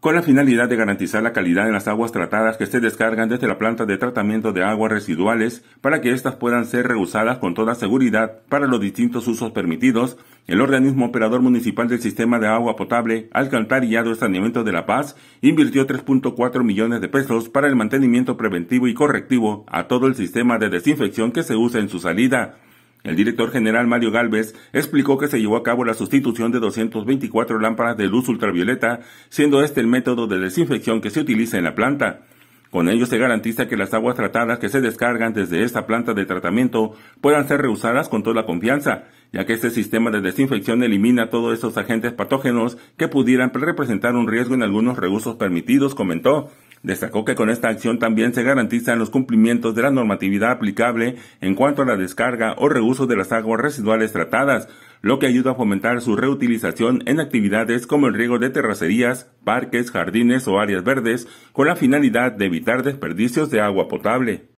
con la finalidad de garantizar la calidad de las aguas tratadas que se descargan desde la planta de tratamiento de aguas residuales para que éstas puedan ser reusadas con toda seguridad para los distintos usos permitidos, el organismo operador municipal del sistema de agua potable, alcantarillado y saneamiento de La Paz invirtió 3.4 millones de pesos para el mantenimiento preventivo y correctivo a todo el sistema de desinfección que se usa en su salida. El director general Mario Galvez explicó que se llevó a cabo la sustitución de 224 lámparas de luz ultravioleta, siendo este el método de desinfección que se utiliza en la planta. Con ello se garantiza que las aguas tratadas que se descargan desde esta planta de tratamiento puedan ser reusadas con toda confianza, ya que este sistema de desinfección elimina todos esos agentes patógenos que pudieran representar un riesgo en algunos recursos permitidos, comentó. Destacó que con esta acción también se garantizan los cumplimientos de la normatividad aplicable en cuanto a la descarga o reuso de las aguas residuales tratadas, lo que ayuda a fomentar su reutilización en actividades como el riego de terracerías, parques, jardines o áreas verdes, con la finalidad de evitar desperdicios de agua potable.